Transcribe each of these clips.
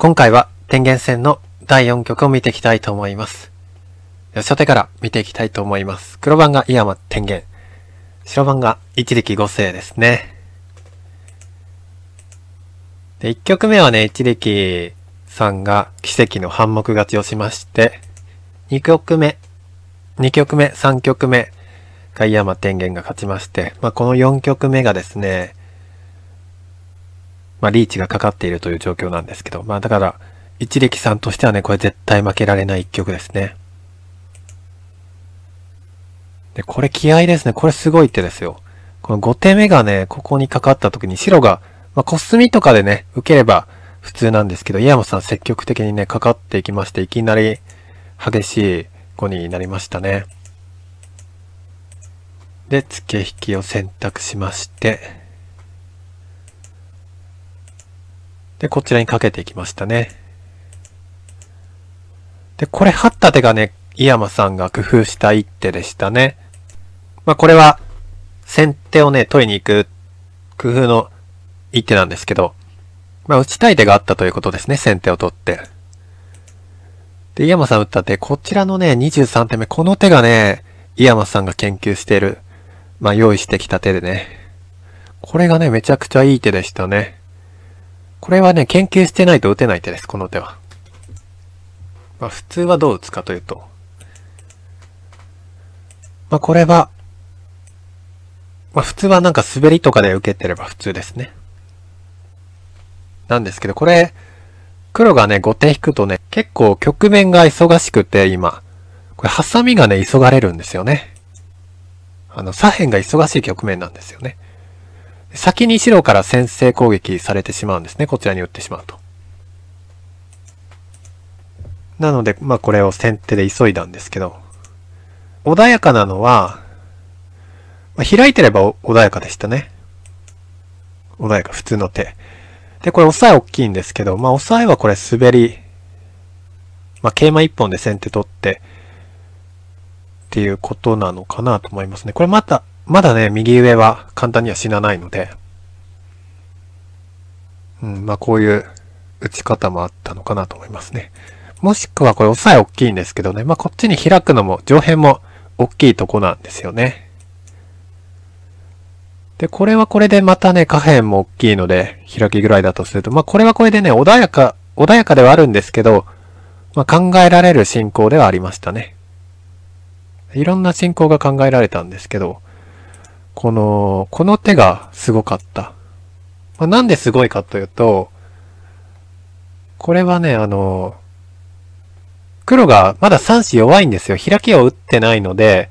今回は天元戦の第4局を見ていきたいと思います。初手から見ていきたいと思います。黒番が井山天元。白番が一力五星ですね。で、1局目はね、一力さんが奇跡の半目勝ちをしまして、2局目、2局目、3局目が井山天元が勝ちまして、まあ、この4局目がですね、まあ、リーチがかかっているという状況なんですけど、まあ、だから、一力さんとしてはね、これ絶対負けられない一曲ですね。で、これ気合ですね。これすごい手ですよ。この5手目がね、ここにかかった時に白が、まあ、コスミとかでね、受ければ普通なんですけど、イヤモさん積極的にね、かかっていきまして、いきなり激しい碁になりましたね。で、付け引きを選択しまして、で、こちらにかけていきましたね。で、これ、張った手がね、井山さんが工夫した一手でしたね。まあ、これは、先手をね、取りに行く工夫の一手なんですけど、まあ、打ちたい手があったということですね、先手を取って。で、井山さん打った手、こちらのね、23手目、この手がね、井山さんが研究している、まあ、用意してきた手でね、これがね、めちゃくちゃいい手でしたね。これはね、研究してないと打てない手です、この手は。まあ、普通はどう打つかというと。まあ、これは、まあ、普通はなんか滑りとかで受けてれば普通ですね。なんですけど、これ、黒がね、5手引くとね、結構局面が忙しくて、今。これ、ハサミがね、急がれるんですよね。あの、左辺が忙しい局面なんですよね。先に白から先制攻撃されてしまうんですね。こちらに打ってしまうと。なので、まあこれを先手で急いだんですけど、穏やかなのは、まあ、開いてれば穏やかでしたね。穏やか、普通の手。で、これ押さえ大きいんですけど、まあ押さえはこれ滑り、まあ桂馬一本で先手取って、っていうことなのかなと思いますね。これまたまだね、右上は簡単には死なないので、うん、まあこういう打ち方もあったのかなと思いますね。もしくはこれ押さえ大きいんですけどね、まあこっちに開くのも、上辺も大きいとこなんですよね。で、これはこれでまたね、下辺も大きいので、開きぐらいだとすると、まあこれはこれでね、穏やか、穏やかではあるんですけど、まあ考えられる進行ではありましたね。いろんな進行が考えられたんですけど、この、この手がすごかった。まあ、なんですごいかというと、これはね、あの、黒がまだ3子弱いんですよ。開きを打ってないので、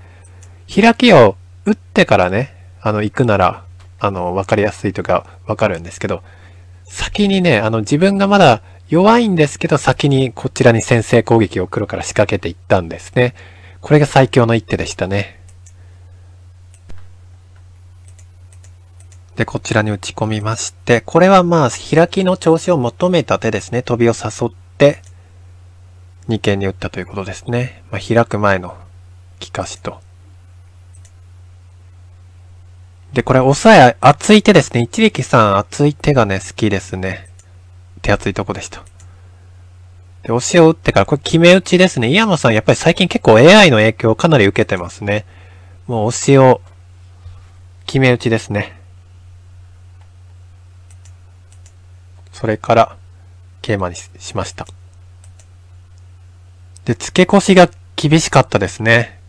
開きを打ってからね、あの、行くなら、あの、わかりやすいとかわかるんですけど、先にね、あの、自分がまだ弱いんですけど、先にこちらに先制攻撃を黒から仕掛けていったんですね。これが最強の一手でしたね。で、こちらに打ち込みまして、これはまあ、開きの調子を求めた手ですね。飛びを誘って、二間に打ったということですね。まあ、開く前の利かしと。で、これ、押さえ、熱い手ですね。一力さん、熱い手がね、好きですね。手厚いとこでした。で、押しを打ってから、これ決め打ちですね。井山さん、やっぱり最近結構 AI の影響をかなり受けてますね。もう押しを、決め打ちですね。それからケーマにしました。で、付け越しが厳しかったですね。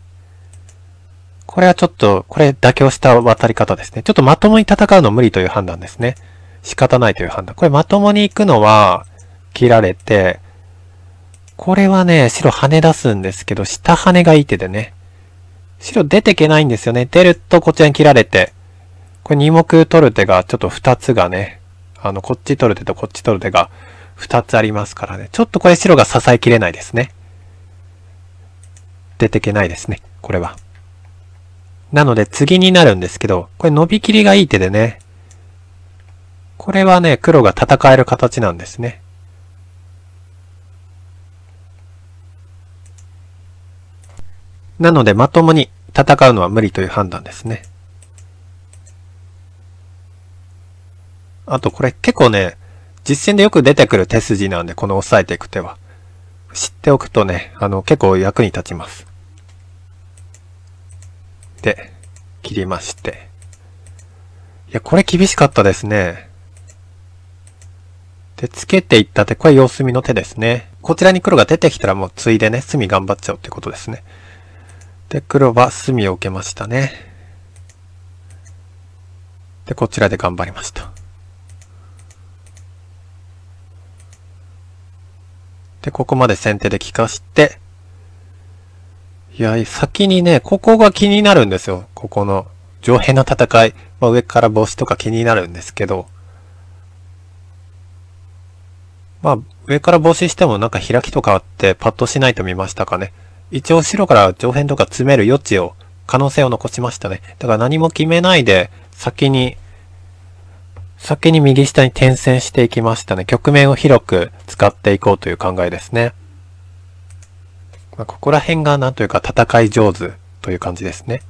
これはちょっと、これ妥協した渡り方ですね。ちょっとまともに戦うの無理という判断ですね。仕方ないという判断。これまともに行くのは、切られて、これはね、白跳ね出すんですけど、下跳ねがいい手でね。白出てけないんですよね。出るとこちらに切られて、これ2目取る手がちょっと2つがね、あの、こっち取る手とこっち取る手が2つありますからね。ちょっとこれ白が支えきれないですね。出てけないですね。これは。なので次になるんですけど、これ伸びきりがいい手でね。これはね、黒が戦える形なんですね。なのでまともに戦うのは無理という判断ですね。あとこれ結構ね、実践でよく出てくる手筋なんで、この押さえていく手は。知っておくとね、あの、結構役に立ちます。で、切りまして。いや、これ厳しかったですね。で、つけていったって、これ様子見の手ですね。こちらに黒が出てきたらもうついでね、隅頑張っちゃうってことですね。で、黒は隅を受けましたね。で、こちらで頑張りました。で、ここまで先手で効かして、いや、先にね、ここが気になるんですよ。ここの上辺の戦い。まあ、上から帽子とか気になるんですけど。まあ、上から防止してもなんか開きとかあってパッとしないと見ましたかね。一応白から上辺とか詰める余地を、可能性を残しましたね。だから何も決めないで、先に先に右下に点線していきましたね。局面を広く使っていこうという考えですね。まあ、ここら辺がなんというか戦い上手という感じですね。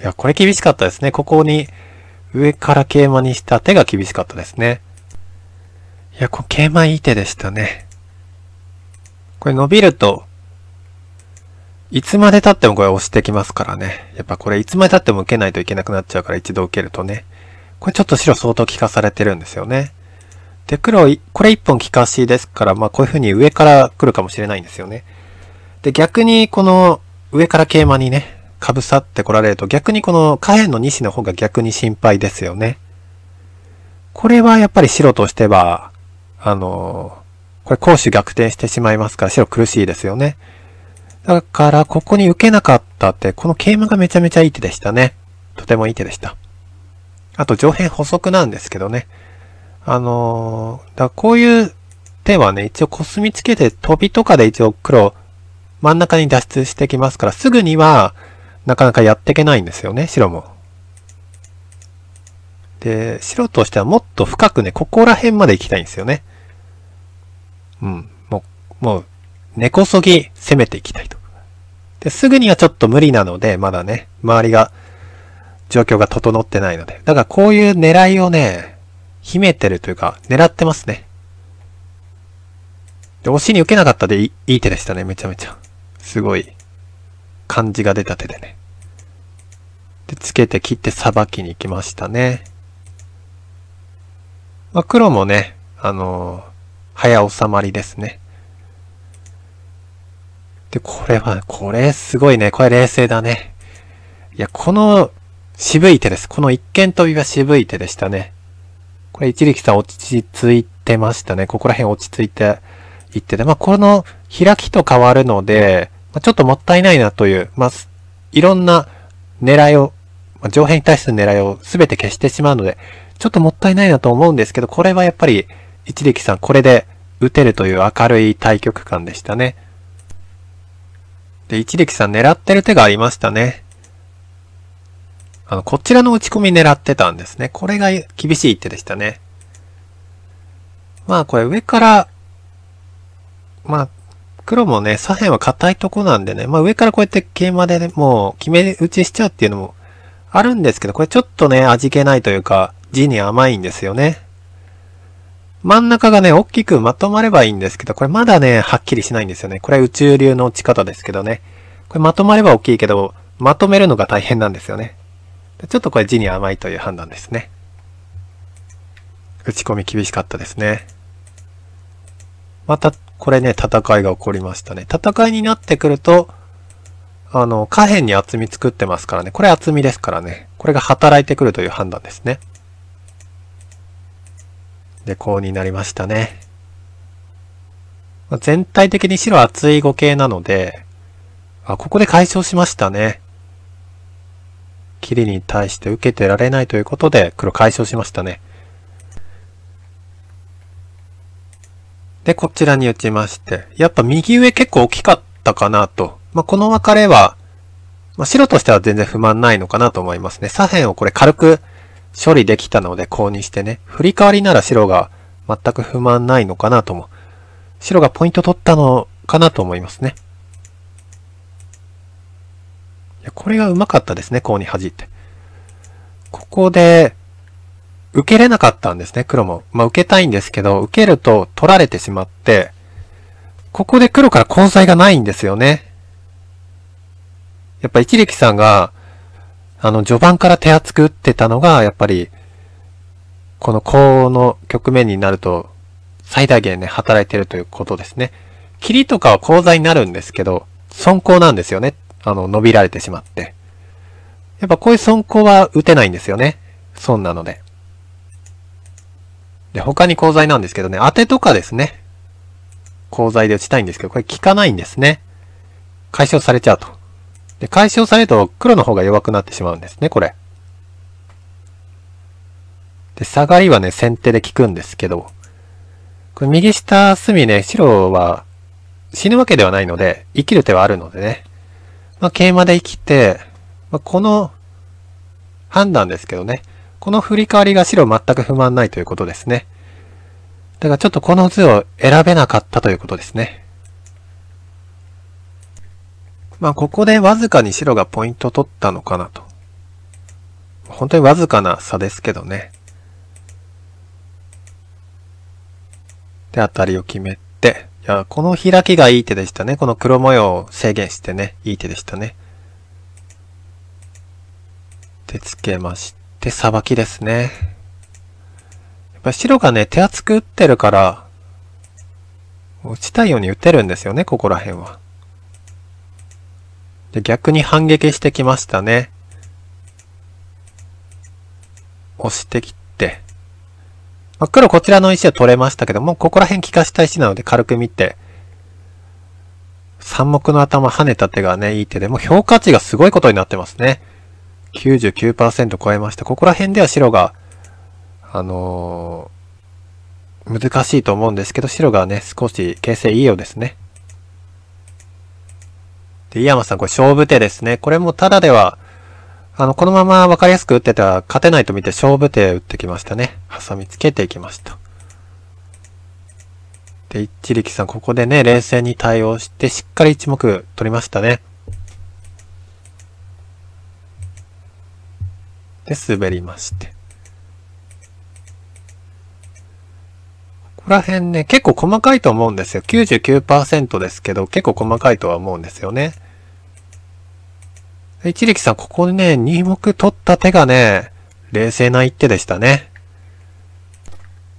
いや、これ厳しかったですね。ここに上から桂馬にした手が厳しかったですね。いや、これ桂馬いい手でしたね。これ伸びるといつまで経ってもこれ押してきますからね。やっぱこれいつまで経っても受けないといけなくなっちゃうから一度受けるとね。これちょっと白相当効かされてるんですよね。で、黒、これ一本効かしですから、まあこういう風に上から来るかもしれないんですよね。で、逆にこの上から桂馬にね、かぶさってこられると逆にこの下辺の2子の方が逆に心配ですよね。これはやっぱり白としては、あの、これ攻守逆転してしまいますから白苦しいですよね。だから、ここに受けなかったって、この桂馬がめちゃめちゃいい手でしたね。とてもいい手でした。あと、上辺補足なんですけどね。あのー、だこういう手はね、一応コスミつけて、飛びとかで一応黒、真ん中に脱出してきますから、すぐには、なかなかやっていけないんですよね、白も。で、白としてはもっと深くね、ここら辺まで行きたいんですよね。うん。もう、もう、根こそぎ攻めていきたいと。で、すぐにはちょっと無理なので、まだね、周りが、状況が整ってないので。だからこういう狙いをね、秘めてるというか、狙ってますね。で、押しに受けなかったでいいい手でしたね、めちゃめちゃ。すごい、感じが出た手でね。で、つけて切ってさばきに行きましたね。まあ、黒もね、あのー、早収まりですね。で、これは、これすごいね。これ冷静だね。いや、この渋い手です。この一間飛びは渋い手でしたね。これ一力さん落ち着いてましたね。ここら辺落ち着いていってて。まあ、この開きと変わるので、まあ、ちょっともったいないなという、まあ、いろんな狙いを、まあ、上辺に対する狙いを全て消してしまうので、ちょっともったいないなと思うんですけど、これはやっぱり一力さんこれで打てるという明るい対局感でしたね。で、一力さん狙ってる手がありましたね。あの、こちらの打ち込み狙ってたんですね。これが厳しい手でしたね。まあ、これ上から、まあ、黒もね、左辺は硬いとこなんでね、まあ上からこうやって桂馬で、ね、もう決め打ちしちゃうっていうのもあるんですけど、これちょっとね、味気ないというか、字に甘いんですよね。真ん中がね、大きくまとまればいいんですけど、これまだね、はっきりしないんですよね。これ宇宙流の打ち方ですけどね。これまとまれば大きいけど、まとめるのが大変なんですよね。ちょっとこれ字に甘いという判断ですね。打ち込み厳しかったですね。また、これね、戦いが起こりましたね。戦いになってくると、あの、下辺に厚み作ってますからね。これ厚みですからね。これが働いてくるという判断ですね。で、こうになりましたね。まあ、全体的に白厚い語形なので、あ、ここで解消しましたね。切りに対して受けてられないということで、黒解消しましたね。で、こちらに打ちまして、やっぱ右上結構大きかったかなと。まあ、この別れは、まあ、白としては全然不満ないのかなと思いますね。左辺をこれ軽く処理できたのでこうにしてね、振り替わりなら白が全く不満ないのかなとも、白がポイント取ったのかなと思いますね。これがうまかったですね、コウに弾いて。ここで、受けれなかったんですね、黒も。まあ、受けたいんですけど、受けると取られてしまって、ここで黒から根菜がないんですよね。やっぱ一力さんが、あの、序盤から手厚く打ってたのが、やっぱり、この高の局面になると、最大限ね、働いてるということですね。切りとかは高材になるんですけど、損攻なんですよね。あの、伸びられてしまって。やっぱこういう損攻は打てないんですよね。損なので。で、他に鋼材なんですけどね、当てとかですね。鋼材で打ちたいんですけど、これ効かないんですね。解消されちゃうと。で、解消されると黒の方が弱くなってしまうんですね、これ。で、下がりはね、先手で効くんですけど、これ右下隅ね、白は死ぬわけではないので、生きる手はあるのでね。まあ、桂馬で生きて、まあ、この判断ですけどね。この振り替わりが白全く不満ないということですね。だからちょっとこの図を選べなかったということですね。まあ、ここでわずかに白がポイント取ったのかなと。本当にわずかな差ですけどね。で、当たりを決めて。いや、この開きがいい手でしたね。この黒模様を制限してね、いい手でしたね。で、つけまして、さばきですね。やっぱ白がね、手厚く打ってるから、打ちたいように打てるんですよね、ここら辺は。で、逆に反撃してきましたね。押してきて。まあ、黒こちらの石は取れましたけども、ここら辺利かした石なので軽く見て、三目の頭跳ねた手がね、いい手で、もう評価値がすごいことになってますね。99%超えました。ここら辺では白が、あのー、難しいと思うんですけど、白がね、少し形勢いいようですね。で、井山さん、これ勝負手ですね。これもただでは、あの、このまま分かりやすく打ってたら勝てないと見て勝負手打ってきましたね。挟みつけていきました。で、一力さん、ここでね、冷静に対応して、しっかり一目取りましたね。で、滑りまして。ここら辺ね、結構細かいと思うんですよ。99%ですけど、結構細かいとは思うんですよね。一力さん、ここでね、2目取った手がね、冷静な一手でしたね。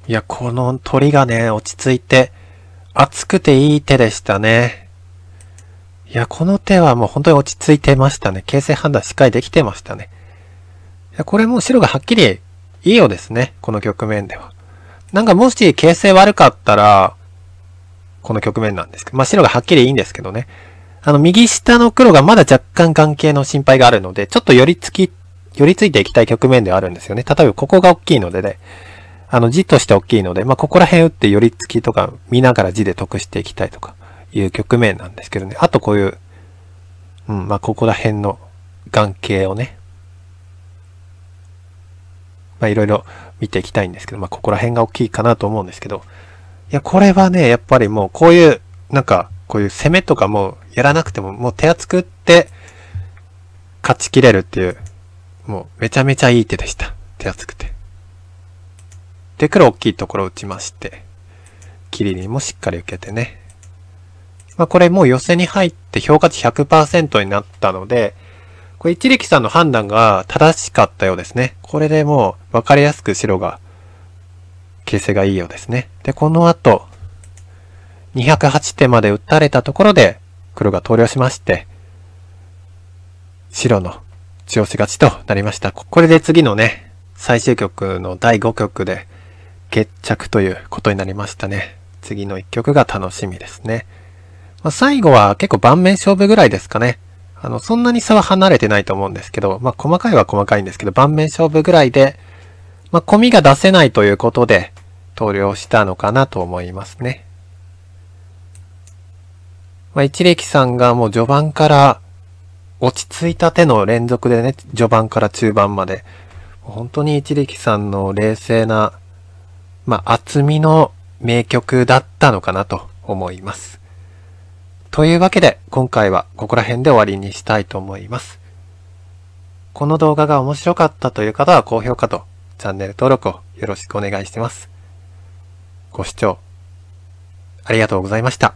いや、この鳥がね、落ち着いて、熱くていい手でしたね。いや、この手はもう本当に落ち着いてましたね。形勢判断しっかりできてましたね。いや、これも白がはっきりいいようですね。この局面では。なんかもし形勢悪かったら、この局面なんですけど、まあ白がはっきりいいんですけどね。あの、右下の黒がまだ若干関係の心配があるので、ちょっと寄り付き、寄り付いていきたい局面ではあるんですよね。例えばここが大きいのでね、あの字として大きいので、まあ、ここら辺打って寄り付きとか見ながら字で得していきたいとかいう局面なんですけどね。あとこういう、うん、まあ、ここら辺の眼形をね、まあ、いろいろ見ていきたいんですけど、まあ、ここら辺が大きいかなと思うんですけど、いや、これはね、やっぱりもうこういう、なんか、こういう攻めとかもやらなくても、もう手厚くって勝ちきれるっていう、もうめちゃめちゃいい手でした。手厚くて。で、黒大きいところ打ちまして、切りにもしっかり受けてね。まあこれもう寄せに入って評価値100%になったので、これ一力さんの判断が正しかったようですね。これでもう分かりやすく白が形勢がいいようですね。で、この後、208手まで打たれたところで黒が投了しまして、白の強し勝ちとなりました。これで次のね、最終局の第5局で決着ということになりましたね。次の1局が楽しみですね。まあ、最後は結構盤面勝負ぐらいですかね。あの、そんなに差は離れてないと思うんですけど、まあ、細かいは細かいんですけど、盤面勝負ぐらいで、まあ、込みが出せないということで、投了したのかなと思いますね。まあ、一力さんがもう序盤から落ち着いた手の連続でね、序盤から中盤まで、本当に一力さんの冷静な、まあ、厚みの名曲だったのかなと思います。というわけで、今回はここら辺で終わりにしたいと思います。この動画が面白かったという方は高評価とチャンネル登録をよろしくお願いします。ご視聴ありがとうございました。